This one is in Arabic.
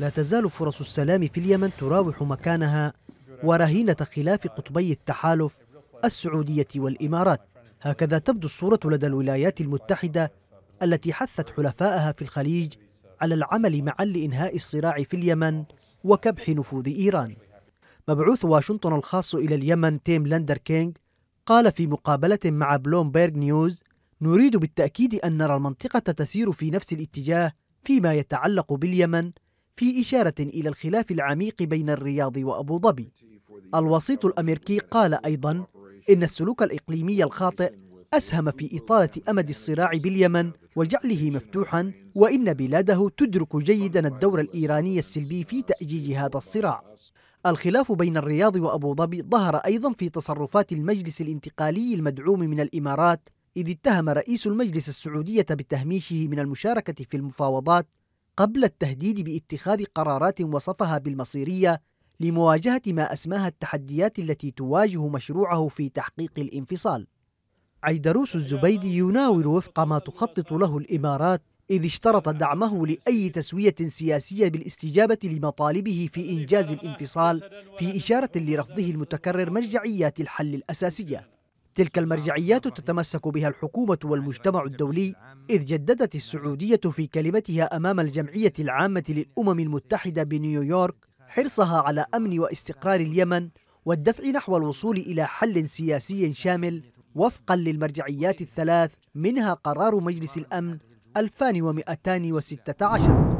لا تزال فرص السلام في اليمن تراوح مكانها ورهينة خلاف قطبي التحالف السعودية والإمارات هكذا تبدو الصورة لدى الولايات المتحدة التي حثت حلفائها في الخليج على العمل معا لإنهاء الصراع في اليمن وكبح نفوذ إيران مبعوث واشنطن الخاص إلى اليمن تيم لاندر كينغ قال في مقابلة مع بلومبيرغ نيوز نريد بالتأكيد أن نرى المنطقة تسير في نفس الاتجاه فيما يتعلق باليمن في إشارة إلى الخلاف العميق بين الرياض وأبو ظبي الوسيط الأمريكي قال أيضا إن السلوك الإقليمي الخاطئ أسهم في إطالة أمد الصراع باليمن وجعله مفتوحا وإن بلاده تدرك جيدا الدور الإيراني السلبي في تأجيج هذا الصراع الخلاف بين الرياض وأبو ظبي ظهر أيضا في تصرفات المجلس الانتقالي المدعوم من الإمارات إذ اتهم رئيس المجلس السعودية بتهميشه من المشاركة في المفاوضات قبل التهديد باتخاذ قرارات وصفها بالمصيريه لمواجهه ما اسماها التحديات التي تواجه مشروعه في تحقيق الانفصال. عيدروس الزبيدي يناور وفق ما تخطط له الامارات إذ اشترط دعمه لأي تسوية سياسية بالاستجابة لمطالبه في إنجاز الانفصال في إشارة لرفضه المتكرر مرجعيات الحل الأساسية تلك المرجعيات تتمسك بها الحكومة والمجتمع الدولي إذ جددت السعودية في كلمتها أمام الجمعية العامة للأمم المتحدة بنيويورك حرصها على أمن واستقرار اليمن والدفع نحو الوصول إلى حل سياسي شامل وفقا للمرجعيات الثلاث منها قرار مجلس الأمن 2216